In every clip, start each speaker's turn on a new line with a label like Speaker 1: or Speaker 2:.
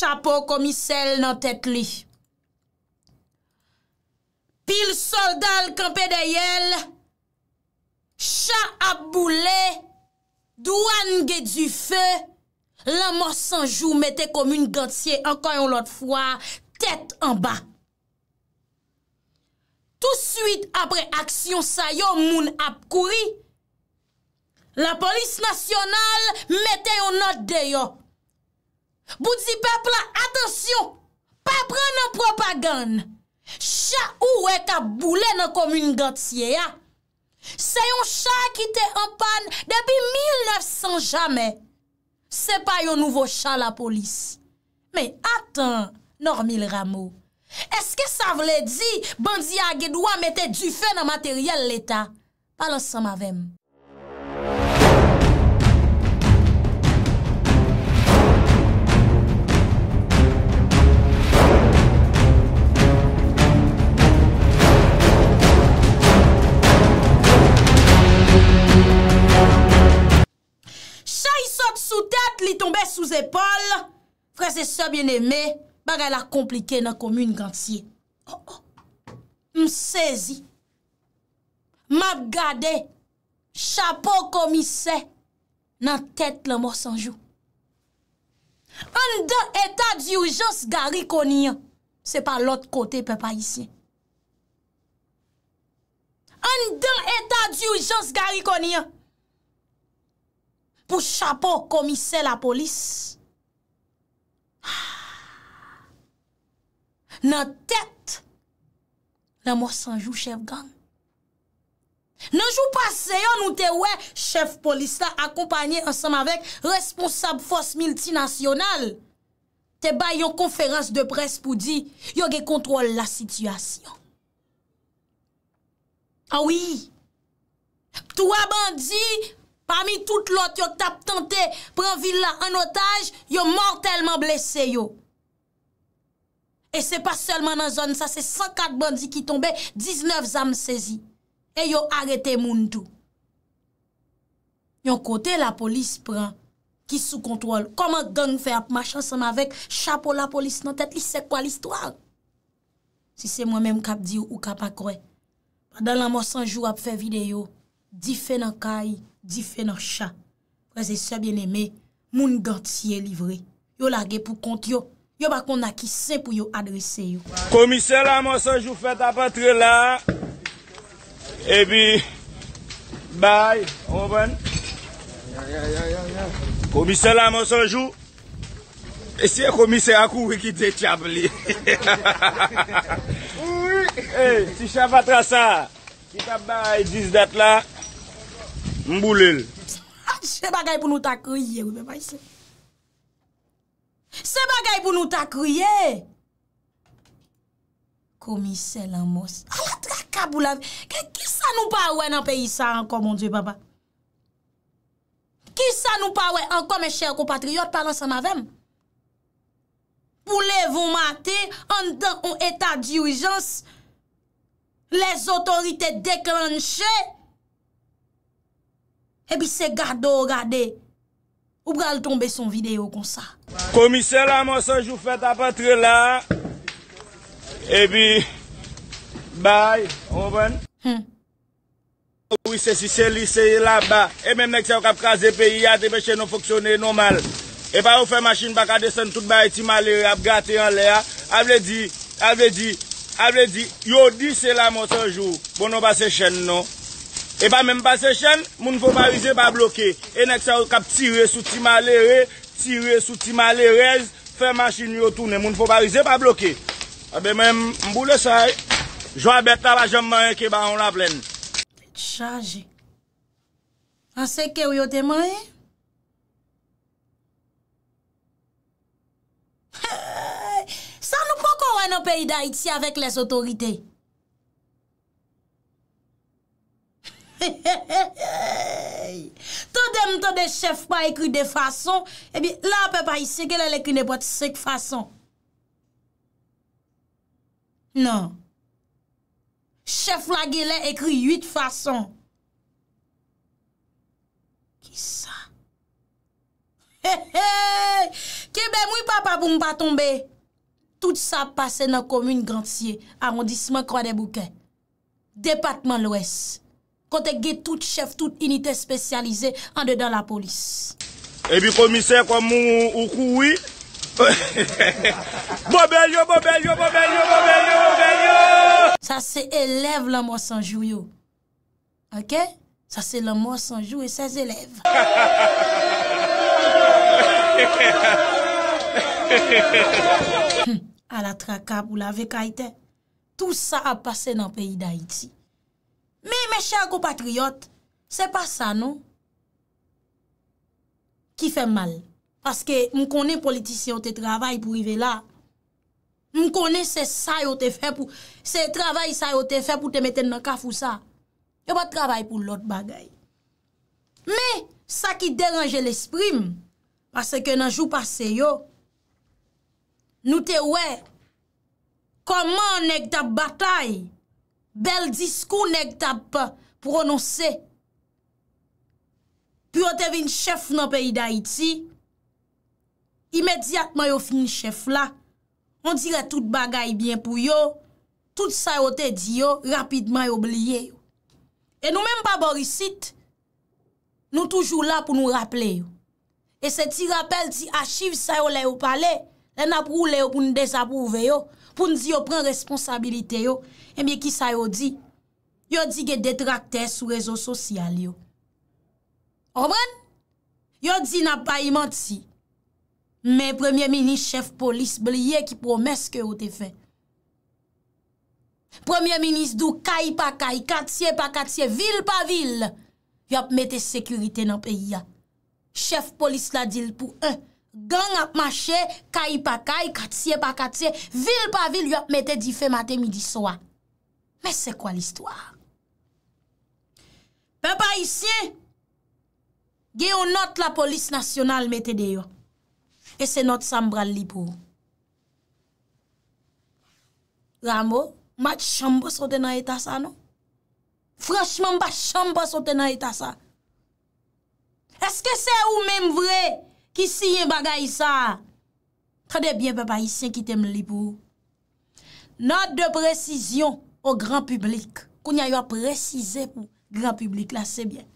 Speaker 1: chapeau komisel nan tet li. Pil soldal kampe de yel, cha ap boule, douan ge du fe, la mos sanjou mette kom un gantye, anka yon lot fwa, tet anba. Tout suite apre aksyon sayo, moun ap kouri, la polis nasyonal mette yon not de yo. Boudi pepla, atensyon, pepra nan propagande. Cha ou e ka boule nan komun gantye ya. Se yon cha ki te empan debi 1900 jamè. Se pa yon nouvo cha la polis. Me atan, normil ramou. Eske sa vle di, bandi agedoua mette du fe nan materyal l'eta. Palonsan mavem. Frèse Paul, frèse so bien eme, baga la komplike nan komune gantye. Ho, oh, oh. ho, m sezi, map gade, chapo komise, nan tet le mò sanjou. An de eta di oujons gari konye, se pa lot kote pe pa isye. An de eta di oujons gari konye, pou chapo komise la polis. Ah. Nan tet, la mò sanjou, chef gang. Nanjou pas seyon, nou te wè, chef polis la, akompanyen ansam avèk, responsab fòs milti nasyonal, te bay yon konferans de pres pou di, yon ge kontrol la sityasyon. Awi, ah tou wè bandi, yon, Parmi tout lot yo tap tante pren villa an otaj, yo mortelman blese yo. E se pa selman nan zon sa, se 104 bandi ki tombe, 19 zanm sezi. E yo arete moun tou. Yon kote la polis pran, ki sou kontrol. Koman gang fe ap machan san avek, chapo la polis nan tet, li se kwa l'istwal? Si se mwen menm kap di ou kap akwe. Padan la monsan jou ap fe videyo, di fe nan kayi. Di fè nan chan Prezè sè bienemè Moun gant siye livre Yo lage pou kont yo Yo bako na ki sè pou yo adrese yo
Speaker 2: Komise la monsanjou fèt apatre la Ebi Bay Komise la monsanjou Ese komise akou Eki de tchab li Si chan patra sa Kitap bay diz det la Mboulil.
Speaker 1: Se bagay pou nou ta kriye. Se bagay pou nou ta kriye. Komise la mos. A la traka bou la ve. Ki sa nou pa we nan peyi sa ankon, mon dieu, baba? Ki sa nou pa we ankon, me chèr ko patriot, palan sa navem? Pou le vou mate, an dan ou etat di ouijans, les otorite deklanche, Ebi hmm. bon, se gado gade, ou bral tombe son video kon sa.
Speaker 2: Komise la monsanjou fèt apatre la, ebi, bay, ouben. Ouise si se liseye la ba, e mè mèk se wak ap kaze peyi, ate peche nou foksyone nou mal. Epa ou fè machin baka desen tout ba eti malè, ap gate an lè ya. A vè di, a vè di, a vè di, yo di se la monsanjou, pou nou ba se chen nou. E ba menm pa se chen, moun fow barize ba bloke. E nek se yo kap tire sou ti male re, tire sou ti male rez, fè machin yo toune, moun fow barize ba bloke. A be menm mboule sa e, jwa bet taba jom manye ke ba on la plen.
Speaker 1: Tete chaje. A seke ou yo te manye? San nou poko wè nan peyi da iti avèk les otoritey? To dem to de chef pa ekri de fason, ebi la pe pa yisekele le ekri ne pot sek fason. Nan, chef la gile ekri yit fason. Ki sa? He he! Kebe mou papa pou mpa tombe, tout sa pase nan komune gantye, arondisme kwa de bouke. Depatman l'O.S., Kontè gè tout chef, tout unitè spesyalize, an de dan la polis.
Speaker 2: Ebi komiser kwa moun oukouwi.
Speaker 1: Bobel yo, bobel yo, bobel yo, bobel yo, bobel yo. Sa se elev laman sanjou yo. Ok? Sa se laman sanjou e sez elev. A la trakab ou la vekaitè. Tout sa a pase nan peyi d'Haïti. Mè mè chè akou patriyot, se pa sa nou. Ki fè mal. Paske mè konè politisyon te travay pou i ve la. Mè konè se sa yo te fè pou, se travay sa yo te fè pou te meten nan kafou sa. Yo pa travay pou lot bagay. Mè sa ki deranje l'esprim, paske nan jou pas se yo, nou te wè, koman ek ta batay? Bel diskou nek tab pa prononse. Pi yo te vin chef nan peyi da iti. Imediat ma yo fin chef la. On dire tout bagay bien pou yo. Tout sa yo te di yo, rapidman yo bliye yo. E nou men pa borisit, nou toujou la pou nou rappele yo. E se ti rappel ti achive sa yo le yo pale, le naprou le yo pou nou desapouve yo. Poun di yo pren responsabilite yo, e eh miye ki sa yo di, yo di gen detrakte sou rezo sosyal yo. Orben? Yo di na pa imant si, men premier ministre, chef polis, blie ki promeske yo te fe. Premier ministre dou kay pa kay, katye pa katye, vil pa vil, yo ap mette sekurite nan peyi ya. Chef polis la dil pou un, Gan ap mache, kay pa kay, katsye pa katsye, vil pa vil, yop metè di fe matè midi sowa. Mè se kwa l'istwa? Pe pa isye, geyo not la polis nasyonal metè deyo. E se not sambral li pou. Rambo, mat chamba sote nan etasa no? Fransman, bat chamba sote nan etasa. Eske se ou men vreye? Kisi yon bagay sa, tra de byen pe pa yisye ki tem li pou. Not de presisyon pou gran publik. Koun ya yon presisyon pou gran publik la, se byen.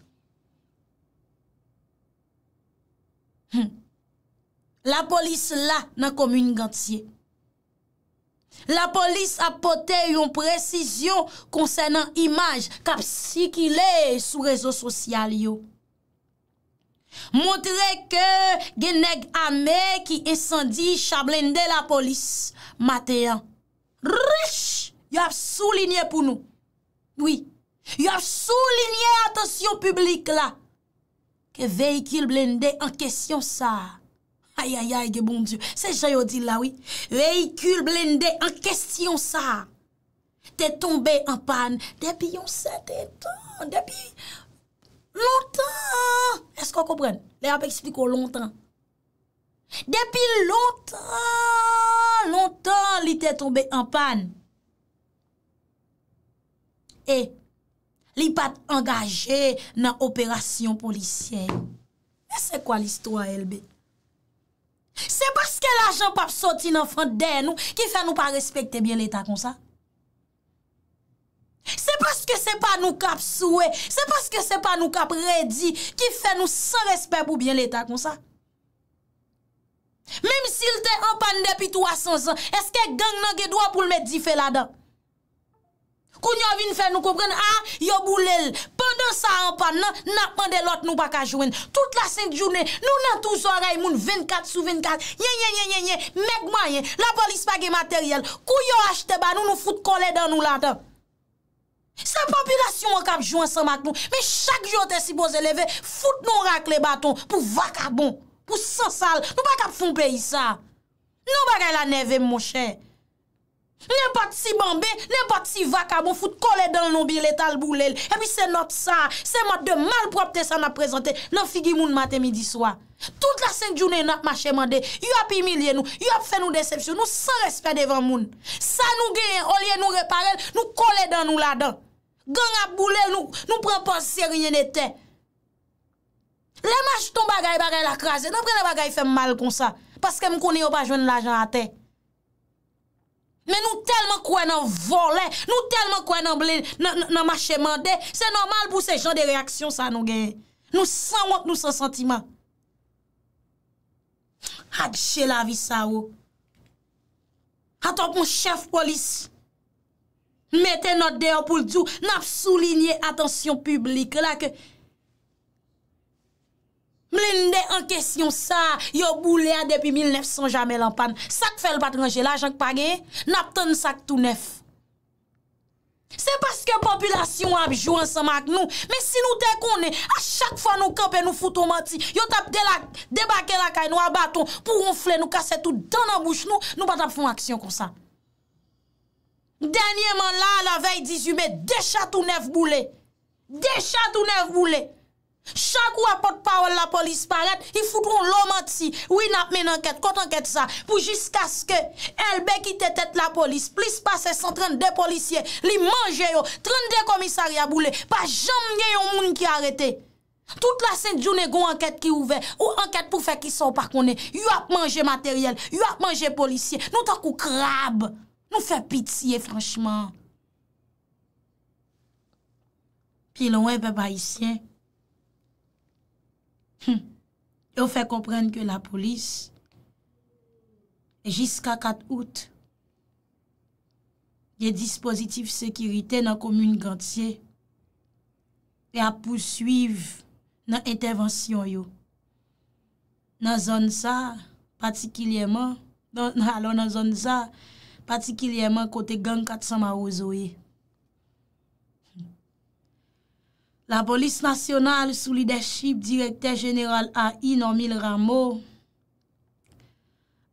Speaker 1: La polis la nan komun gantye. La polis apote yon presisyon konsen an imaj kap si ki le sou rezo sosyal yo. Montre ke genèk amè ki esan di chablende la polis. Mateyan, riche, yon sou linye pou nou. Oui, yon sou linye atensyon publik la. Ke veyikil blendè en kesyon sa. Ayayay, ge bon di, se jayodil la, oui. Veyikil blendè en kesyon sa. Te tombe en pan, depi yon sè te ton, depi... Lontan, esko kopren? Le ap ekspliko lontan. Depi lontan, lontan li te troube en pan. E, li pat engaje nan operasyon polisyen. E se kwa listwa elbe? Se paske la jan pap soti nan fante den nou, ki fè nou pa respekte bien l'eta konsa? Se paske se pa nou kap souwe, se paske se pa nou kap redi, ki fe nou se respè pou bien l'Etat kon sa. Mem si lte anpan depi 300 an, eske gang nan gedwa pou lmet di fe la dan? Kou nyo vin fe nou koupren, a, yo boulel, pandan sa anpan nan, nan pandelot nou pa kajwen. Tout la 5 jounen, nou nan touz oray moun 24 sou 24, nye nye nye nye, megman yon, la polis pa ge materyel. Kou yo achete ba, nou nou foute kole dan nou la dan. Sa popilasyon wak ap jwen san mak nou Me chak jote si boze leve Fout nou rak le baton pou vakabon Pou san sal, nou bak ap fon peyi sa Nou bagay la neve m moche Nen pat si bambè Nen pat si vakabon Fout kole dan nou biletal boulel E pi se not sa, se mat de mal propte San ap prezante, nan figi moun maten midi swa Tout la senjoune Nat mache mande, yop imilye nou Yop fe nou decepsyon, nou san respet devan moun Sa nou geyen, olye nou reparel Nou kole dan nou ladan Gang ap boulè, nou pren pa sè rinye netè. Le maj ton bagay, bagay lakrasè, nan prene bagay fè mal kon sa, paske moun konye yo pa jwen l'ajan atè. Men nou telman kwen nan volè, nou telman kwen nan blè nan machè mandè, se normal pou se jen de reaksyon sa nou genye. Nou san wak nou san sentima. Ak che la vi sa wou. Atop moun chef polis, Mette not deyo pou l'dou, nap soulinye atensyon publik lak. Mle n dey an kesyon sa, yo boule a depi 1900 jamè l'anpan. Sak fèl bat nan jè la, jank pa gen, nap ton sak tou nef. Se paske popilasyon ap jouan sa mak nou, me si nou te konen, a chak fwa nou kapen nou fouton mati, yo tap debake lakay nou abaton pou oufle nou kase tout dan nan bouch nou, nou bat ap fon aksyon konsa. Denye man la la vey 18 me, de chate ou nef boule. De chate ou nef boule. Chakou apot pa ou la polis paret, i foutoun lomant si, ou in ap men anket, kot anket sa, pou jiska ske elbe ki tete tete la polis, plis pase s'entren de polisye, li manje yo, tren de komisaria boule, pa jam nye yo moun ki arete. Tout la sèndjoune goun anket ki ouve, ou anket pou fe ki sou pa konen, yu ap manje materyel, yu ap manje polisye, nou takou krabbe. ou fè pitiye franchman. Pi loun wè beba isyen, ou fè komprenn ke la polis, jiska 4 out, yè dispositif sekirite nan komune gantye, pe ap pousuiv nan intervensyon yo. Nan zon sa, patikilyeman, nan zon sa, nan zon sa, patikilyeman kote gang katsan ma ozo e. La polis nasyonal sou lideship direkter jeneral A.I. Nonmil Ramo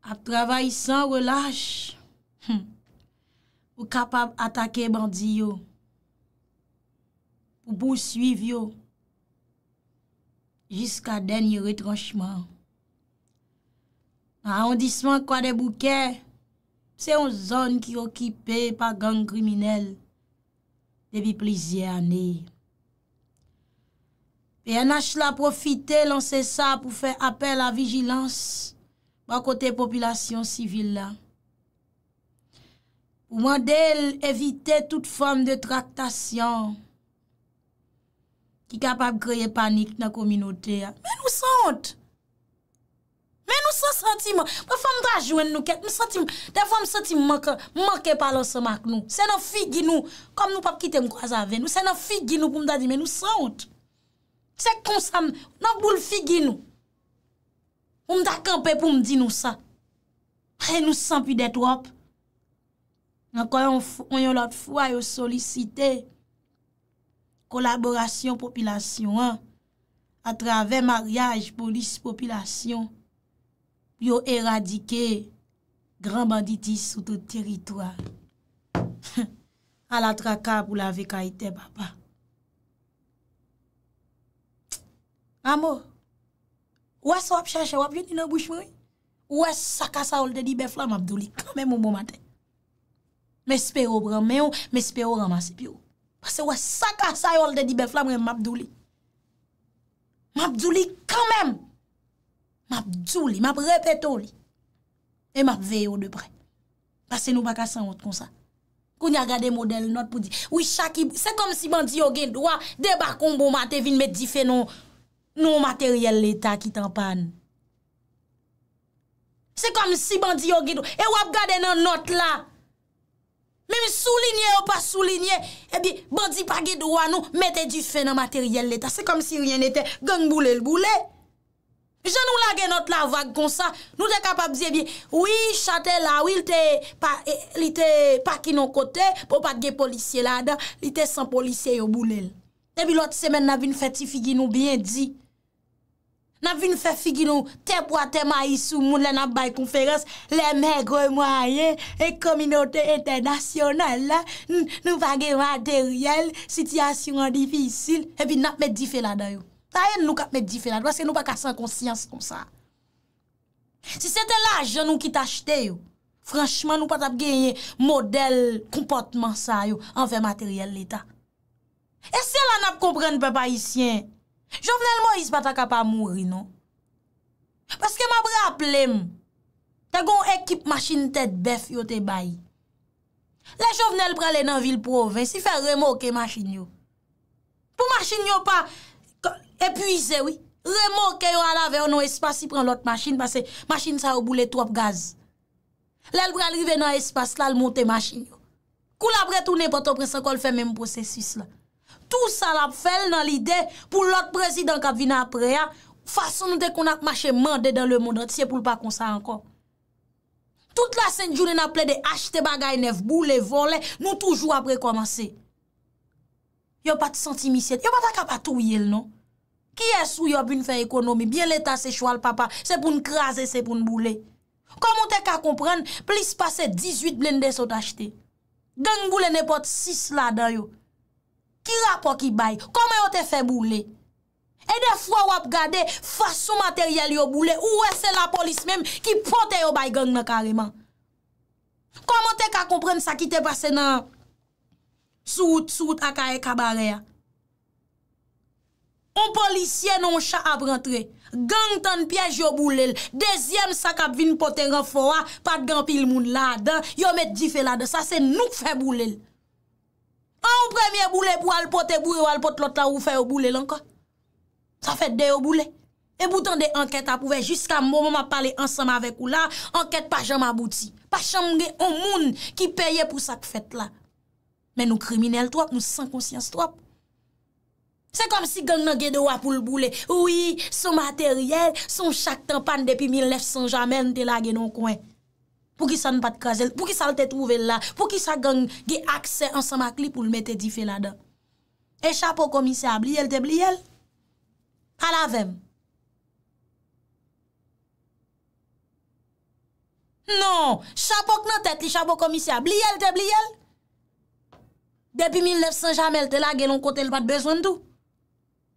Speaker 1: ap travay san relash hmm, pou kapab atake bandi yo, pou bousuiv yo, jiska denye retranchman. A ondisman kwa de boukeye, Se yon zon ki okipe pa gang kriminel debi plizye aney. Pe yon ach la profite lan se sa pou fe apel la vigilans ba kote populasyon sivil la. Ou mandel evite tout form de traktasyon ki kapap kreye panik nan kominote. Men ou sant? Men nou se senti man, mwen fèm da jwen nou ket, mwen senti man, mwen fèm senti manke, manke palo se mank nou. Se nan figi nou, kom nou pap kite mkwa zave nou, se nan figi nou pou mda di men nou senti. Se konsan, nan bou l figi nou. Mwen da kempè pou mdi nou sa. Ren nou senti det wap. Nan kwen yon lot fwa yo solisite, kolaborasyon popilasyon an, atrave mariage, polis, popilasyon. Yo eradike gran banditis soute teritwale. Alatra ka pou la veka ite baba. Amo, wè s wèp chanche wèp jenye nabouche mwenye. Wè s saka sa ou l de di beflan mabdouli kame mou mou maten. Mè spero bran mè ou, mè spero ramase pi ou. Pase wè s saka sa ou l de di beflan mou mabdouli. Mabdouli kame mou. m ap djou li, m ap repeto li, e m ap veyo depre. Basen nou baka san ot kon sa. Koun ya gade model not pou di, wishakib, se kom si bandi yo gen dwa, debakon bo mate vin met di fe non, non materyel leta ki tampan. Se kom si bandi yo gen dwa, e wap gade nan not la. Mem soulinye ou pa soulinye, e bi bandi pa gen dwa nou, mette di fe nan materyel leta. Se kom si rien ete, gong boule l boule. Je nou lage not la vage kon sa, nou te kapabize bi, oui, chate la, oui, eh, li te paki non kote, pou pat ge polisye la da, li te san polisye yo boulel. Tebi lot semen, nan vi nou feti figi nou byen di. Nan vi nou feti figi nou, tepwa, tema, isu, moun, le nan bay konferans, le megwe mwayen, e kominote entenasyonan la, nou vage materyel, sityasyon an difisil, ebi nap me dife la dayo. Ta yon nou kap met di fè la, dwa se nou pa kase an konsyans kon sa. Si se te la ajen nou ki t'achete yo, franchman nou pa tap genye model, kompotman sa yo, anve materyel l'eta. E se lan ap komprenn pe pa isyen, jovenel mo is pata kap a mouri nou. Paske mabre ap lem, tagon ekip masin tet bef yo te bayi. Le jovenel prale nan vil proven, si fe remoke masin yo. Po masin yo pa, epuize wè, remon kè yon alave yon nou espasy pran lot masyne, pase masyne sa ou boule trop gaz. Lèl vre alrive nan espasy, lal monte masynyo. Kou la bret ou ne poto presa kol fè mèm prosesis la. Tou sal ap fèl nan lide pou lot prezidant kap vina ap rea, fason nou de kon ak masyè mande dan le moun, an tiè pou l pa kon sa ankon. Tout la sèndjou lè na ple de achte bagay nef, boule, volè, nou toujou ap rekomansè. Yon pati senti misyèt, yon pati kap atou yèl nou. Ki esou yo bin fe ekonomi? Bien leta se chwal papa. Se pou n krasi, se pou n boule. Komon te ka kompren, plis pase 18 blendes o t'achite. Gang boule ne pot 6 lada yo. Ki rapo ki bay? Kome yo te fe boule? E defwa wap gade, fason materyel yo boule. Ouwe se la polis mem ki pote yo bay gang na kareman. Komon te ka kompren sa ki te pase nan souout, souout akaye kabare ya. On polisye non chak ap rentre, gang tan piyej yo boulel, dezyem sak ap vin pote renfo a, pat gang pil moun lada, yo met jife lada, sa se nou fè boulel. An ou premye boule pou al pote bou, ou al pote lot la ou fè yo boulel anka? Sa fè deyo boule. E boutan de anket ap pouve, jiska mou mou mou ap pale ansam avek ou la, anket pa jam abouti. Pa chan moun moun ki peye pou sak fèt la. Men nou kriminel to ap, nou san konsyans to ap. Se kom si geng nan gede wap pou l boulè. Ouwi, sou materyèl, sou chak tan pan depi 1900 jamèl te lage nan kwen. Pou ki san pat kazèl, pou ki san te trouvel la, pou ki san geng ge akse ansamak li pou l mette di fè la da. E chapo komisyèl, bliyèl te bliyèl. A la vem. Non, chapo konan tèt li, chapo komisyèl, bliyèl te bliyèl. Depi 1900 jamèl te lage nan kote l pat bezwen tou.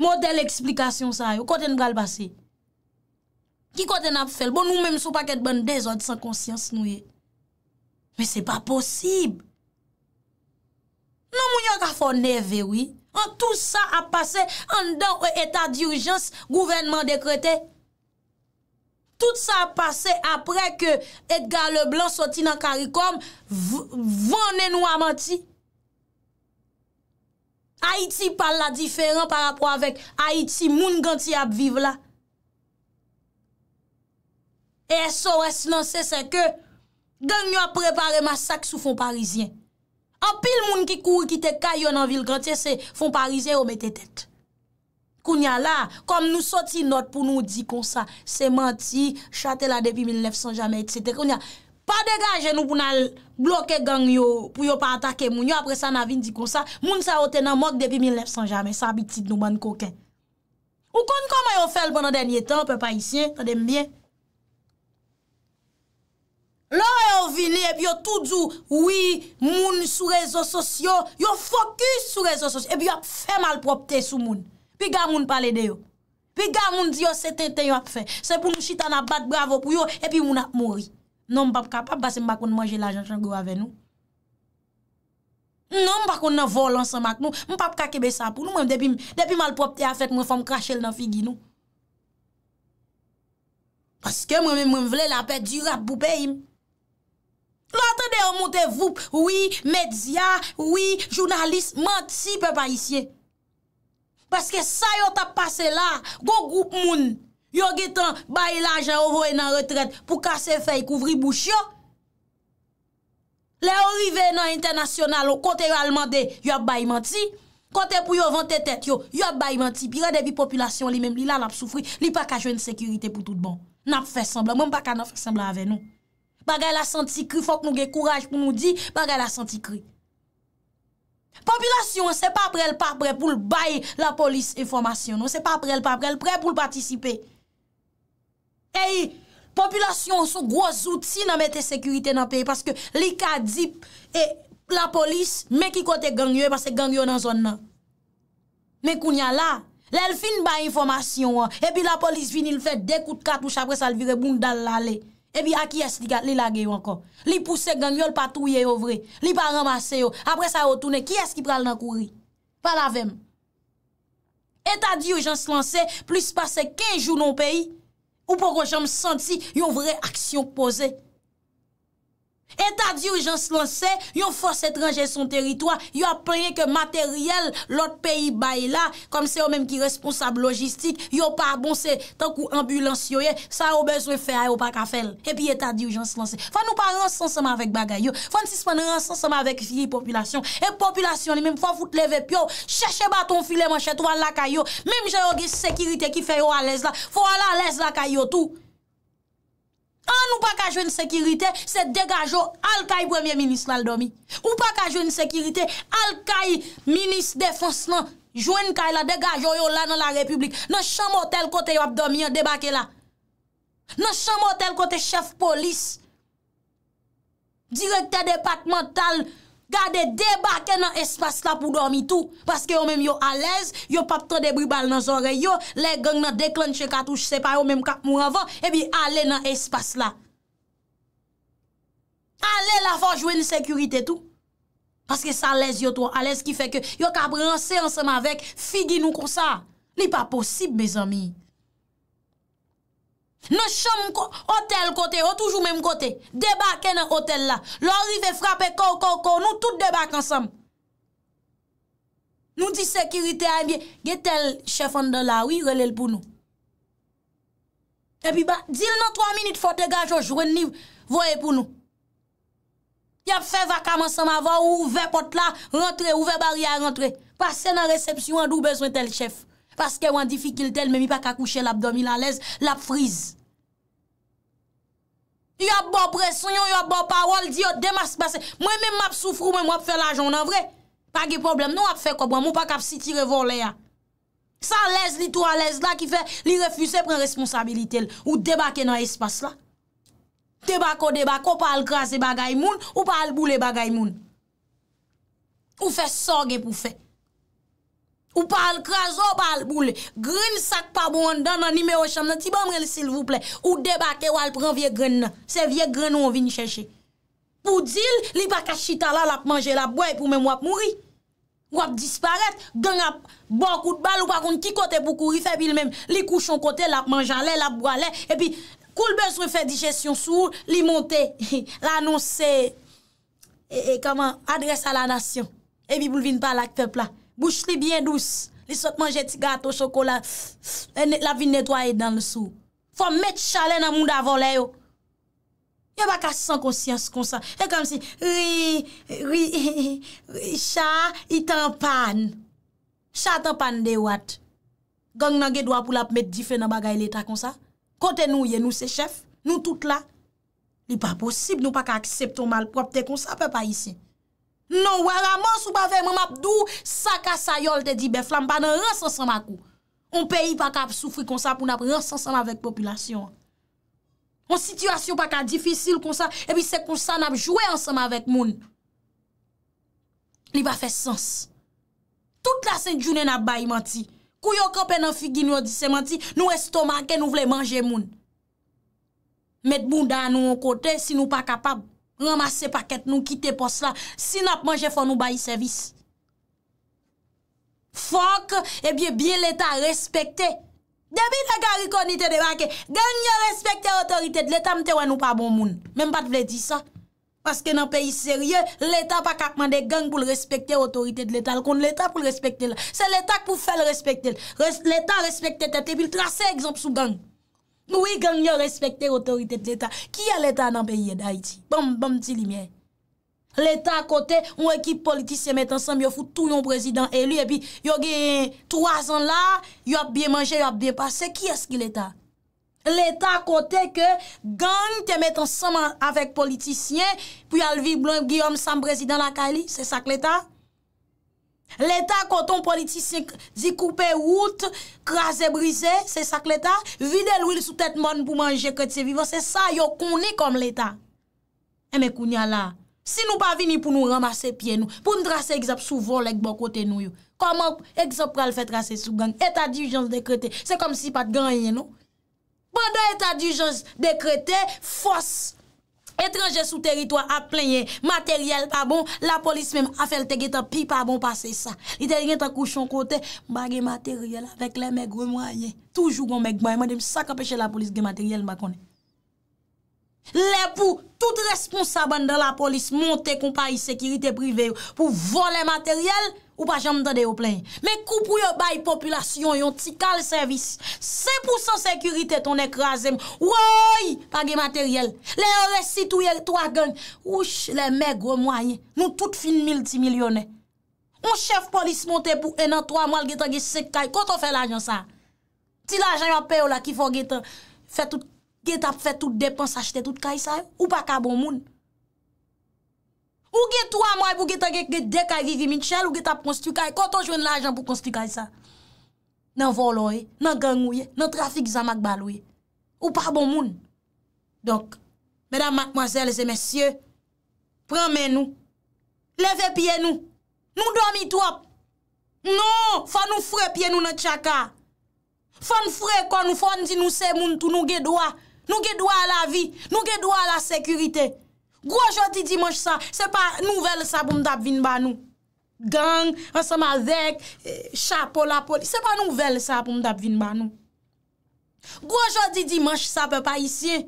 Speaker 1: Modèl eksplikasyon sa yo, kote nou gal basè. Ki kote nap fèl, bon nou mèm sou pa kèd ban dezod san konsyans nou ye. Eh. Mè se pa posib. Non moun yo ka fò neve wè, an tout sa ap pase an dan ou etat dirijans gouvenman dekrete. Tout sa ap pase apre ke Edgar Leblanc soti nan karikom, vònen nou amanti. Haïti pal la diferan pa rapro avèk Haïti moun ganti ap vive la. E so res nan se se ke, gen nyo ap prepare masak sou fon parizien. An pil moun ki kou ki te kayon an vil ganti se fon parizien ou mette tet. Koun ya la, kom nou soti not pou nou di kon sa, se manti, chate la depi 1900 jamè et se te koun ya. Pa degaje nou pou nan bloke gang yo pou yo pa atake moun yo, apre sa nan vin di kon sa, moun sa ote nan mok depi 1900 jamen, sa abitid nou man koken. Ou kon koman yo fel bon an denye tan, ou pe pa isyen, an deme bien. Lò yo vini epi yo toutou, oui, moun sou rezo sosyo, yo fokus sou rezo sosyo, epi yo ap fe mal propte sou moun. Pi ga moun pale deyo, pi ga moun diyo se ten ten yo ap fe, se pou nou chitana bat bravo pou yo, epi moun ap mori. Non m pap ka, pap basen m bakoun manje la jantran gwa ven nou. Non m bakoun nan volan san mak nou, m pap ka kebe sapou. Nou m depi mal popte a fet mwen fòm krashe l nan figi nou. Paske m wè m wè m vle la pet du rap boupe yim. Nou atende yon monte voup, oui, medziya, oui, jounalist, manti pe pa isye. Paske sa yon tap pase la, go goup moun. Yo gitan bayi lajen ou voen nan retret pou kase fey kouvri bouch yo. Le orive nan internasyonal yo, kote yo alman de, yo ap bayi manti. Kote pou yo vante tet yo, yo ap bayi manti. Pi radebi populasyon li menm li la nap soufri, li pa kajou yon sekurite pou tout bon. Nap fesambla, mwenm pa kajou nap fesambla ave nou. Bagay la santi kri, fok nou ge kouraj pou nou di, bagay la santi kri. Populasyon se pa prel pa prel pou l bayi la polis informasyon nou. Se pa prel pa prel prel pou l patisipe. Ey, populasyon sou gwo zouti nan mette sekurite nan peyi. Paske li ka dip e la polis me ki kote gangyo e pase gangyo nan zon nan. Me kounya la, le l fin ba informasyon an. Ebi la polis vinil fet dekout katouche apres alvire boum dal lale. Ebi aki es di kat, li lage yo ankon. Li pouse gangyo l patouye yo vre. Li pa ramase yo. Apres a otoune, ki es ki pral nan kouri? Palavem. Eta di yo jans lanse, plis pase 15 jou nan peyi. Ou pou kon jom santi yon vre aksyon pose? Eta di urjans lanse, yon fos etranje son teritwa, yon aprenye ke materyel, lot peyi bay la, kom se yon menm ki responsab logistik, yon pa bon se tankou ambulans yoye, sa yon bezwe fe a yo pak a fel. E pi eta di urjans lanse, fwa nou pa ransansanman vek bagay yo, fwa nsispan ransansanman vek fi populasyon, e populasyon li menm fwa foute leve pyo, cheshe baton file manche, tou an lakay yo, menm jayon ge sekirite ki fe yo alèz la, fwa an lalèz lakay yo tou. An ou pa ka jwen sekirite, se degajo alkay premye minis lal domi. Ou pa ka jwen sekirite, alkay minis defans lan, jwen kay la, degajo yo la nan la republik. Nan chan motel kote yo ap domi yo debake la. Nan chan motel kote chef polis. Direkte depak mental. Gade debake nan espas la pou dormi tou. Paske yo menm yo alez, yo papte de brubal nan zore yo, le geng nan deklonche katouj sepa yo menm kap mou avan, ebi ale nan espas la. Ale la forjwe ni sekurite tou. Paske sa alez yo tou, alez ki feke yo kabre anse ansama vek, figi nou kon sa. Ni pa posib bez ami. Nou chom ou tel kote, ou toujou men kote, debake nan hotel la, lorive frape kou kou kou, nou tout debake ansam. Nou di sekirite amye, ge tel chef an dan la, oui relel pou nou. Epi ba, dil nan 3 minit fote gajo, jwen ni voye pou nou. Yap fe va kaman san ma va, ou ve pot la, rentre, ou ve bari a rentre, pase nan resepsyon an dou bezwen tel chef. Paske wan difikil tel, men mi pa kakouche l'abdomi lan lez, l'ap friz. Yo ap bon pres, yo ap bon parol, di yo demas basen. Mwen men m ap soufrou, mwen m ap fè la jounan vre. Page problem, nou ap fè kobwa, bon, moun pa kap siti revor le ya. San lez li tou an lez la ki fè, li refuse pren responsabilite l. Ou debake nan espas la. Debako debako, pa al kras e bagay moun, ou pa al boule bagay moun. Ou fè sorge pou fè. Ou pa al krazo, ou pa al boule. Gren sak pa bou an dan nan nime o chan nan. Ti ba mrele sil vouple. Ou debake ou al pran vie gren nan. Se vie gren ou an vini chenche. Pou dil, li baka chita la, la ap manje, la ap boye pou men wap mouri. Wap disparate. Geng ap bon kout bal ou pa kon kikote pou kouri febi l menm. Li kouchon kote, la ap manje ale, la ap boye ale. E pi koul bezwe fe dijesyon sou, li monte, lanonse e, e, adres a la nasyon. E pi boule vin pa lak tepla. Bouch li byen dous. Li sot manje ti gato chokola. La vi netwaye dan le sou. Fon met chale nan moun davole yo. Yo baka san konsyans kon sa. E kom si, cha itan pan. Cha itan pan de wat. Gang nan gedwa pou la pmet di fe nan bagay leta kon sa. Kote nou, ye nou se chef. Nou tout la. Li pa posib nou pa ka aksepto malpropte kon sa. Ape pa yisi. Non, wara mons ou pa ve moun ap dou sakasayol te dibe, flan pa nan ransansan makou. On peyi pa kap soufri konsa pou nan ransansan avèk populasyon. On situasyon pa ka difisil konsa, epi se konsa nan ap jwè ansan avèk moun. Li va fè sens. Tout la senjounen ap bayi manti. Kou yo kapen an figi nou disè manti, nou estomake nou vle manje moun. Met bou dan nou an kote si nou pa kapab. Ramase paket nou, kite pos la. Sin ap manje fon nou bayi servis. Fok, ebiye, biye l'Etat respecte. Debi de gari konite de bake. Ganyan respecte otorite de l'Etat, mte wan nou pa bon moun. Men bat vle di sa. Paske nan peyi serye, l'Etat pa kakman de gang pou l'respecte otorite de l'Etat. Alkonde l'Etat pou l'respecte la. Se l'Etat pou fel respecte l. L'Etat respecte tete, epi l trase egzamp sou gang. Moui gang yo respekte otorite d'Etat. Ki a l'Etat nan peyiye da iti? Bam, bam, di li mwen. L'Etat kote, mwen ekip politisye met ansanm, yo foute tout yon prezidant elu, epi yo gen 3 an la, yo ap biye manje, yo ap biye pase. Ki eski l'Etat? L'Etat kote ke gang te met ansanm avèk politisye, pou yalvi blon Giyom Sam prezidant lakali, se sak l'Etat? L'Etat, koton politisik, zi koupe wout, krasè brise, se sak l'Etat, vide l'ouil sou tèt moun pou manje kèd se vivan, se sa yo koni kom l'Etat. Eme eh, kouni ala, si nou pa vini pou nou ramase pie nou, pou nou trase egzap sou vol ek bon kote nou yo, koman egzap pral fè trase sou gang, Eta Dijonze Dekrete, se kom si pat gangye nou. Banda Eta Dijonze Dekrete, fos! Etranje sou teritwa ap plenye materyel pa bon, la polis mem a felte ge ta pi pa bon pase sa. Li te rin ta kouchon kote, bagye materyel avek le meg remwaye. Toujou gen meg baye, man dem sak ap peche la polis ge materyel makone. Le pou tout responsabane da la polis monte kon pari sekirite prive yo pou vole materyel, Ou pa jèm dè de yo plè. Mè koupou yo bay popülasyon yon ti kal servis. 5% sekuritet ton ekrazem. Woy! Page materyèl. Le resitou yèl to agen. Wouch! Le mèg wè mwayen. Nou tout fin mil ti milyonè. Mè chef polis monte pou enan to amal gètan gètan sek kaj. Koto fè l'ajan sa? Ti l'ajan yon peyo la ki fò gètan fè tout, gètan fè tout depans, achète tout kaj sa. Ou pa kabon moun? Ou ge twa mwen pou ge ta ge dek ay vivi min chel ou ge ta konstruk ay. Koto jwen l ajan pou konstruk ay sa? Nan voloye, nan gangoye, nan trafik zamak baloye. Ou pa bon moun. Donk, medan matmoazel se mesye, pranmen nou, leve piye nou. Nou do mi twop. Non, fwa nou fre piye nou nan tchaka. Fwa nou fre kon ou fwa nou se moun tou nou ge doa. Nou ge doa la vi, nou ge doa la sekuritey. Gwa jodi dimanj sa, se pa nouvel sa pou mdap vinba nou. Gang, asama zek, eh, cha pola poli, se pa nouvel sa pou mdap vinba nou. Gwa jodi dimanj sa, pe pa isye.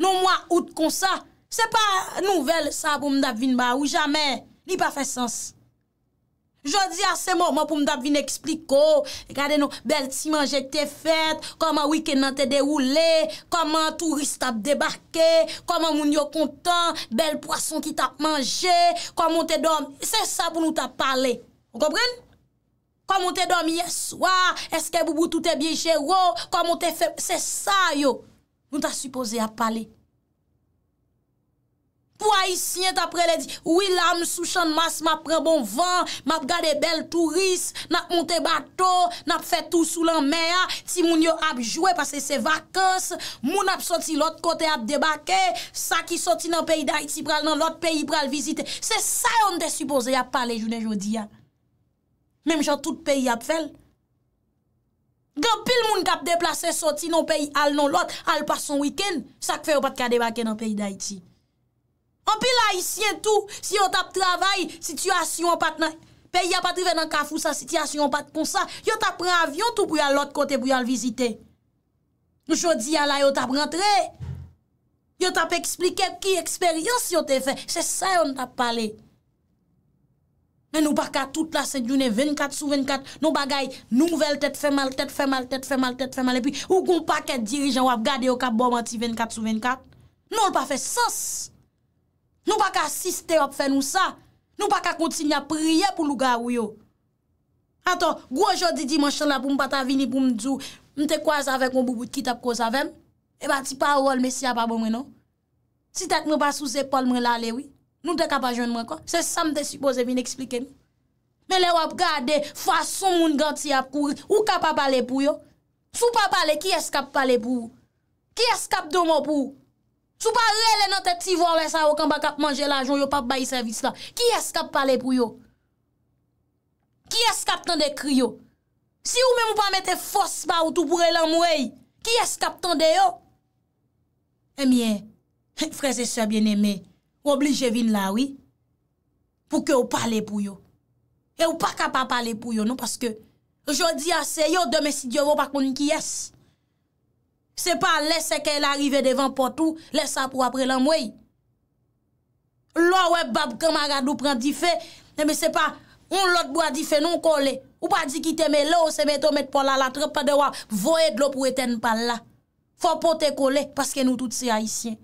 Speaker 1: Nou mwa out kon sa, se pa nouvel sa pou mdap vinba ou jamen ni pa fe sens. Jodi asè mò, mò pou mdap vin eksplikò. Gade nou, bel ti manje ki te fet, koman wikè nan te deroulè, koman touriste tap debakè, koman moun yo kontan, bel poason ki tap manje, koman te dom, se sa pou nou tap pale. On gobrene? Koman te dom yeswa, eske boubou toutè e biye jero, koman te fe, se sa yo. Nou tap suppose ap pale. Pwa yi syen tapre le di, oui lam sou chan mas ma prebon van, ma ap gade bel turis, nap monte bato, nap fetou sou lan mea, ti moun yo ap jwe pase se vakans, moun ap soti lot kote ap debake, sa ki soti nan peyi da iti pral nan lot peyi pral vizite. Se sa yon de supose yap pale jounen jodi ya. Mem jan tout peyi yap fel. Gan pil moun kap deplase soti nan peyi al nan lot, al pason wikend, sa ki fè ou pat ka debake nan peyi da iti. An pi la isyen tou, si yon tap travay, situasyon pat nan, pe yon pat rive nan kafou sa, situasyon pat kon sa, yon tap pran avyon tou pou yon lot kote pou yon vizite. Nou chodi yon la yon tap rentre, yon tap eksplike ki eksperyans yon te fe, se sa yon tap pale. Men nou pa ka tout la sè djounè 24 sou 24, nou bagay nou mvel tèt fè mal, tèt fè mal, tèt fè mal, tèt fè mal, epi ou kon pa kè dirijan wap gade yon kap bo mati 24 sou 24, nou l pa fe sens. Nou pa ka siste wap fen ou sa, nou pa ka kontin ya priye pou louga ou yo. Aton, gwo jodi di manchana pou mpa ta vini pou mdou, mte kwa zavek mwou boud kit ap ko zavem, e ba ti pa wol mesi ap ap mwenon. Ti tek mwen pa sou zepol mwen lalewi, nou dek ap ajon mwen kon, se sa mte supose vin eksplike mi. Men le wap gade fason mwen ganti ap kou, ou kap ap ale pou yo. Sou pa pale, ki eskap pale pou ou? Ki eskap domo pou ou? Sou pa ou e le nan te tivor le sa ou kan ba kap manje la joun yo pa bayi servis la. Ki es kap pale pou yo? Ki es kap tan de kri yo? Si ou men mou pa mette fos pa ou tou pou e lan mou e, ki es kap tan de yo? Emyen, freze se bieneme, ou oblige vin la oui, pou ke ou pale pou yo. E ou pa kap pale pou yo nou, paske jodi ase, yo deme si diyovo pa koni ki es. Se pa lese ke l'arive devan potou, lese sa pou apre lan mwey. Lo we bab kamagad ou pren di fe, neme se pa, on lot bo a di fe non kole. Ou pa di ki teme lo, se meto met pou la la trep, pa dewa voye d'lo pou eten pa la. Fa pote kole, paske nou tout se haisyen.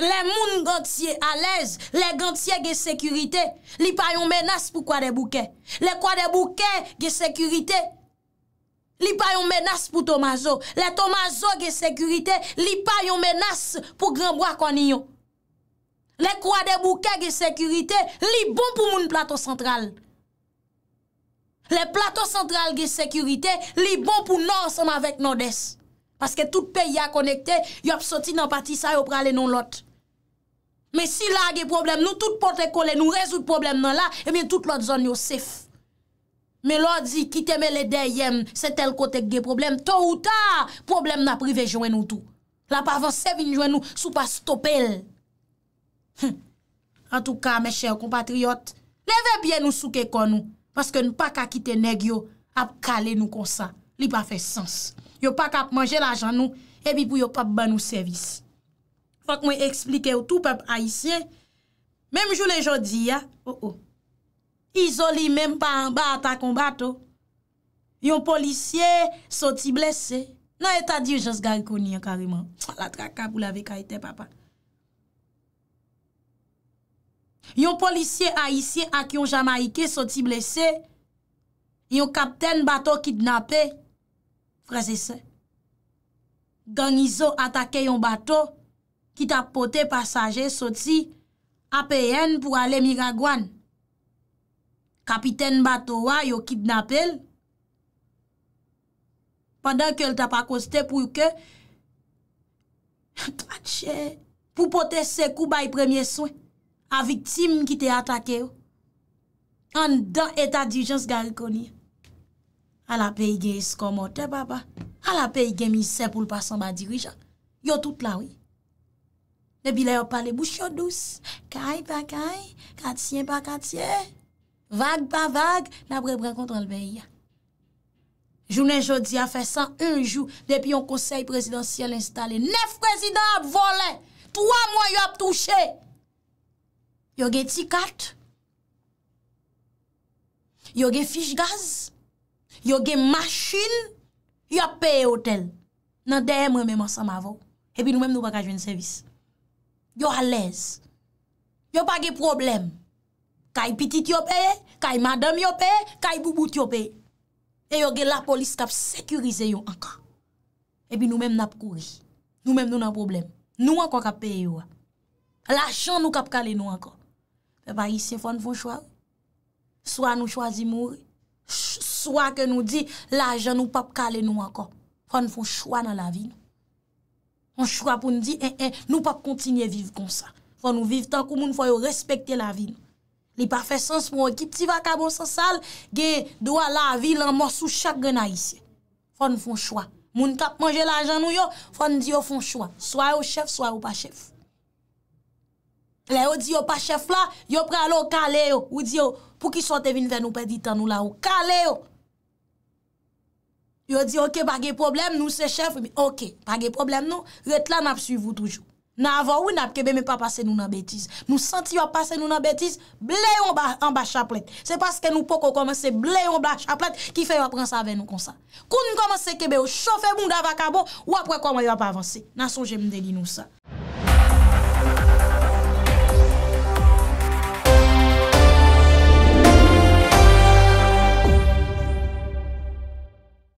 Speaker 1: Le moun gantye alez, le gantye ge sekurite, li pa yon menas pou kwa de bouke. Le kwa de bouke ge sekurite. Li pa yon menas pou Tomazo. Le Tomazo ge sekurite, li pa yon menas pou Granbois Kwaniyo. Le Kwa de Bouke ge sekurite, li bon pou moun plato sentral. Le plato sentral ge sekurite, li bon pou nan ansanm avèk nan des. Paske tout peyi a konekte, yop soti nan pati sa yo prale nan lot. Me si la ge problem nou, tout porte kole nou rezout problem nan la, e myen tout lot zon yo sef. Me lo di kiteme le deyem, se tel kote gge problem, to ou ta, problem na prive joen nou tou. La pa van sevin joen nou, sou pa stopel. En tou ka, me chè ou kompatriot, leve bien nou souke kon nou, paske nou pa ka kite neg yo, ap kale nou konsa. Li pa fe sens. Yo pa ka ap manje la jan nou, e bi pou yo pa ban nou servis. Fak mwen eksplike ou tou pep aisyen, Mem jou le jodi ya, o oh, o. Oh. Izo li menm pa an ba atakon bato. Yon polisye soti blese. Nan e ta di ou jaz garikouni an kariman. La traka pou la ve kaite papa. Yon polisye a isye ak yon Jamaike soti blese. Yon kapten bato kidnapè. Fraze se. Gan Izo atake yon bato. Ki tapote pasaje soti apen pou ale Miragwan. Kapiten mba towa yo kidnapel. Pandan ke l ta pa koste pou yon ke, a tva tche, pou pote se kou bay premye swen, a vitim ki te atake yo. An dan eta dirijans gari koni. A la pe yi gen yis kon motè baba. A la pe yi gen mi se pou l pasan mba dirijan. Yo tout la we. Ne bi la yo pale bouch yo douz. Kay pa kay, katyen pa katyen. Vag pa vag, na bre bre kontrol be yia. Jounen jodi a fe san un jou, depi yon konsey presidansiyal instale, nef presidans ap vole, 3 mwen yop touche. Yo ge tikat, yo ge fich gaz, yo ge maschin, yop peye hotel. Nan deyem reme monsan ma vok, epi nou mem nou bagajwen servis. Yo alez, yo bagay problem, Kay pitit yop e, kay madam yop e, kay bubut yop e. E yo gen la polis kap sekurize yon anka. E bi nou men nap kouri. Nou men nou nan problem. Nou anka kap peye yon. La jan nou kap kale nou anka. E ba isye fwa nou fwa chwa. Swa nou chwazi mouri. Swa ke nou di la jan nou pap kale nou anka. Fwa nou fwa chwa nan la vi nou. Fwa chwa pou nou di, eh, eh, nou pap kontinye viv kon sa. Fwa nou viv tan kou moun fwa yo respekte la vi nou. Ni pa fe sens moun ekip ti va kabon sa sal, ge dwa la vil an morsou chak gen a isye. Fon fon chwa. Moun kap manje la jan nou yo, fon di yo fon chwa. Soa yo chef, soa yo pa chef. Le yo di yo pa chef la, yo pre alo ka le yo. Ou di yo, pou ki sote vin ven ou pedi tan nou la yo. Ka le yo. Yo di yo, ke bagye problem, nou se chef. Ok, bagye problem nou, yo te la map suivou toujou. Na avwa ou nap kebe men pa pase nou nan betiz. Nou santi yo pase nou nan betiz, bleyon ba chaplet. Se paske nou poko komanse bleyon ba chaplet ki fe yo apren sa ven nou konsa. Kou nou komanse kebe yo, shofe moun da vaka bo, wapwe koman yo ap avanse. Na sonje mende li nou sa.